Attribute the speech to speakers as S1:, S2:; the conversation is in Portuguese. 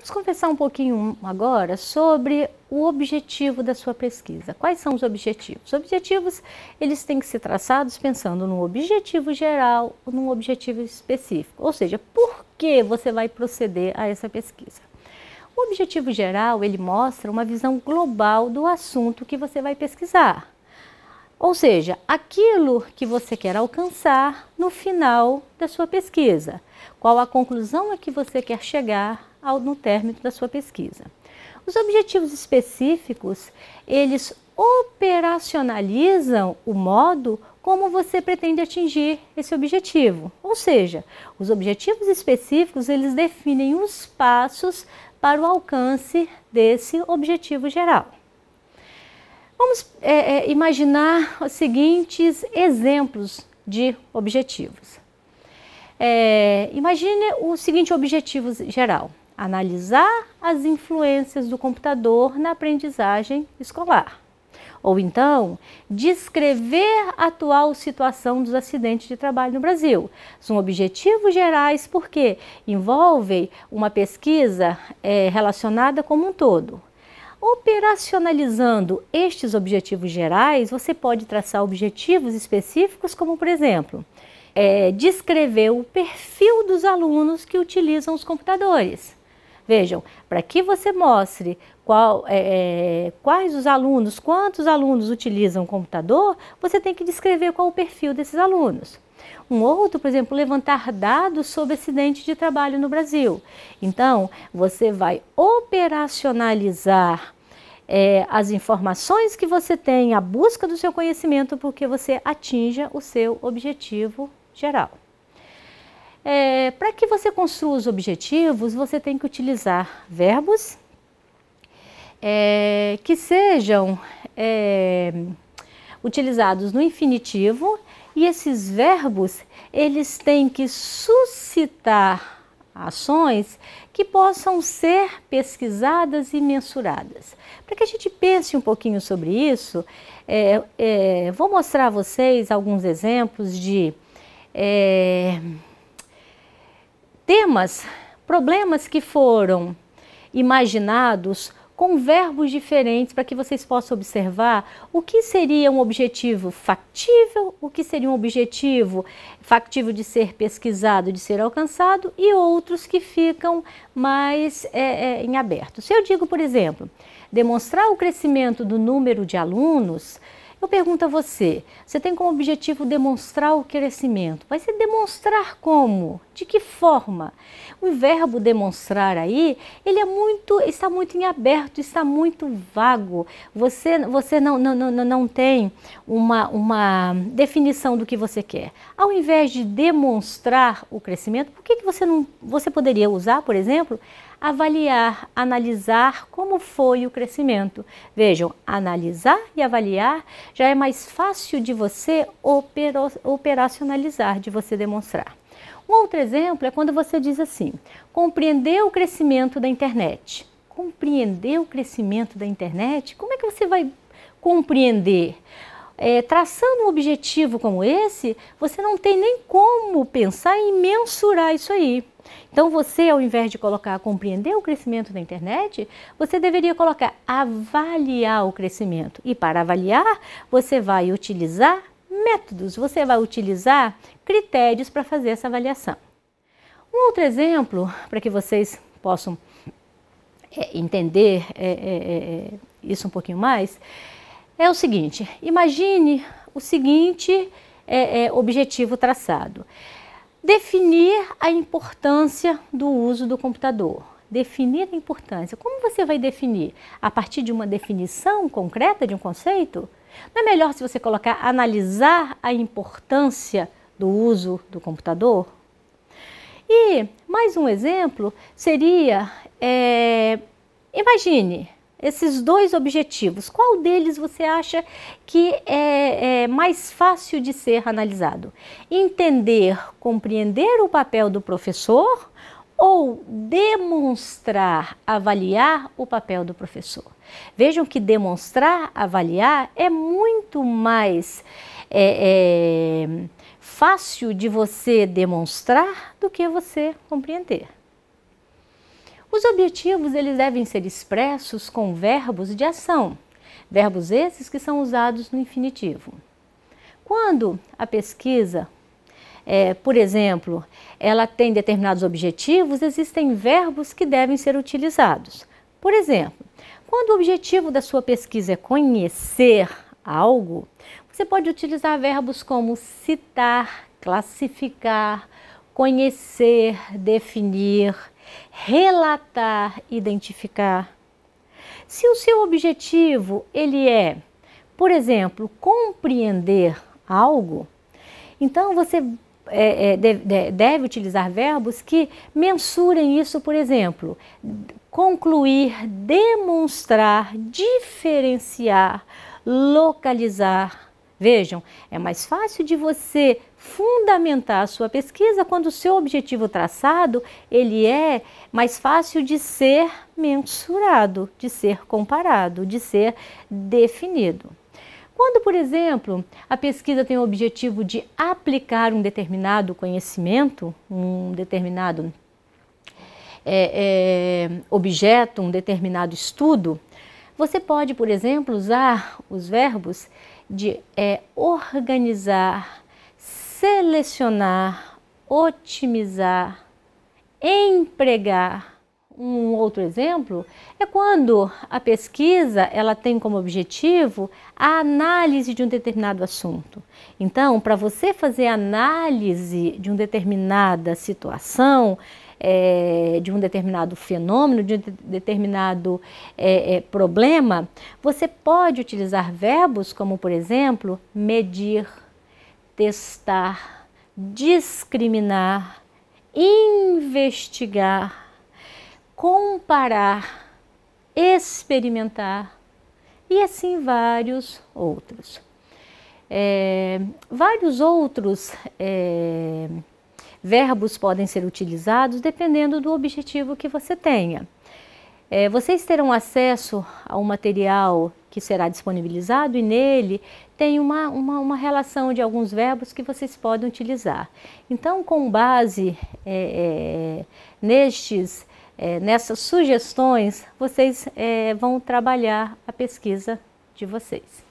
S1: Vamos conversar um pouquinho agora sobre o objetivo da sua pesquisa. Quais são os objetivos? Os objetivos, eles têm que ser traçados pensando num objetivo geral, ou num objetivo específico. Ou seja, por que você vai proceder a essa pesquisa? O objetivo geral, ele mostra uma visão global do assunto que você vai pesquisar. Ou seja, aquilo que você quer alcançar no final da sua pesquisa. Qual a conclusão a que você quer chegar ao, no término da sua pesquisa. Os objetivos específicos, eles operacionalizam o modo como você pretende atingir esse objetivo. Ou seja, os objetivos específicos, eles definem os passos para o alcance desse objetivo geral. Vamos é, é imaginar os seguintes exemplos de objetivos. É, imagine o seguinte objetivo geral: analisar as influências do computador na aprendizagem escolar. Ou então, descrever a atual situação dos acidentes de trabalho no Brasil. São objetivos gerais porque envolvem uma pesquisa é, relacionada como um todo. Operacionalizando estes objetivos gerais, você pode traçar objetivos específicos, como por exemplo, é, descrever o perfil dos alunos que utilizam os computadores Vejam, para que você mostre qual, é, é, quais os alunos, quantos alunos utilizam o computador, você tem que descrever qual o perfil desses alunos. Um outro, por exemplo, levantar dados sobre acidente de trabalho no Brasil. Então, você vai operacionalizar é, as informações que você tem, a busca do seu conhecimento, porque você atinja o seu objetivo geral. É, Para que você construa os objetivos, você tem que utilizar verbos é, que sejam é, utilizados no infinitivo e esses verbos eles têm que suscitar ações que possam ser pesquisadas e mensuradas. Para que a gente pense um pouquinho sobre isso, é, é vou mostrar a vocês alguns exemplos de é, temas, problemas que foram imaginados com verbos diferentes para que vocês possam observar o que seria um objetivo factível, o que seria um objetivo factível de ser pesquisado, de ser alcançado e outros que ficam mais é, é, em aberto. Se eu digo, por exemplo, demonstrar o crescimento do número de alunos, eu pergunto a você, você tem como objetivo demonstrar o crescimento, mas você demonstrar como? De que forma? O verbo demonstrar aí, ele é muito, está muito em aberto, está muito vago. Você, você não, não, não, não tem uma, uma definição do que você quer. Ao invés de demonstrar o crescimento, por que, que você não, você poderia usar, por exemplo, avaliar, analisar como foi o crescimento. Vejam, analisar e avaliar já é mais fácil de você operacionalizar, de você demonstrar. Um outro exemplo é quando você diz assim: compreender o crescimento da internet. Compreender o crescimento da internet? Como é que você vai compreender? é, traçando um objetivo como esse, você não tem nem como pensar em mensurar isso aí. Então, você, ao invés de colocar compreender o crescimento da internet, você deveria colocar avaliar o crescimento. E para avaliar, você vai utilizar métodos, você vai utilizar critérios para fazer essa avaliação. Um outro exemplo, para que vocês possam é, entender é, é, é, é isso um pouquinho mais, é o seguinte: imagine o seguinte é, é, objetivo traçado: definir a importância do uso do computador. Definir a importância. Como você vai definir? A partir de uma definição concreta de um conceito? Não é melhor se você colocar analisar a importância do uso do computador? E mais um exemplo seria: é, imagine esses dois objetivos, qual deles você acha que é, é, mais fácil de ser analisado? Entender, compreender o papel do professor ou demonstrar, avaliar o papel do professor? Vejam que demonstrar, avaliar é muito mais é, é fácil de você demonstrar do que você compreender. Os objetivos eles devem ser expressos com verbos de ação, verbos esses que são usados no infinitivo. Quando a pesquisa, é, por exemplo, ela tem determinados objetivos, existem verbos que devem ser utilizados. Por exemplo, quando o objetivo da sua pesquisa é conhecer algo, você pode utilizar verbos como citar, classificar, conhecer, definir, relatar, identificar. Se o seu objetivo ele é, por exemplo, compreender algo, então você é, é, deve, deve utilizar verbos que mensurem isso, por exemplo, concluir, demonstrar, diferenciar, localizar. Vejam, é mais fácil de você fundamentar a sua pesquisa quando o seu objetivo traçado ele é mais fácil de ser mensurado, de ser comparado, de ser definido. Quando, por exemplo, a pesquisa tem o objetivo de aplicar um determinado conhecimento, um determinado é, é, objeto, um determinado estudo, você pode, por exemplo, usar os verbos de é, organizar, selecionar, otimizar, empregar. Um outro exemplo é quando a pesquisa ela tem como objetivo a análise de um determinado assunto. Então, para você fazer análise de uma determinada situação, é, de um determinado fenômeno, de um determinado é, é, problema, você pode utilizar verbos como, por exemplo, medir, testar, discriminar, investigar, comparar, experimentar e assim vários outros. É, vários outros é, verbos podem ser utilizados dependendo do objetivo que você tenha. É, vocês terão acesso ao material que será disponibilizado e nele tem uma, uma, uma, relação de alguns verbos que vocês podem utilizar. Então, com base é, é, nestes, é, nessas sugestões, vocês é, vão trabalhar a pesquisa de vocês.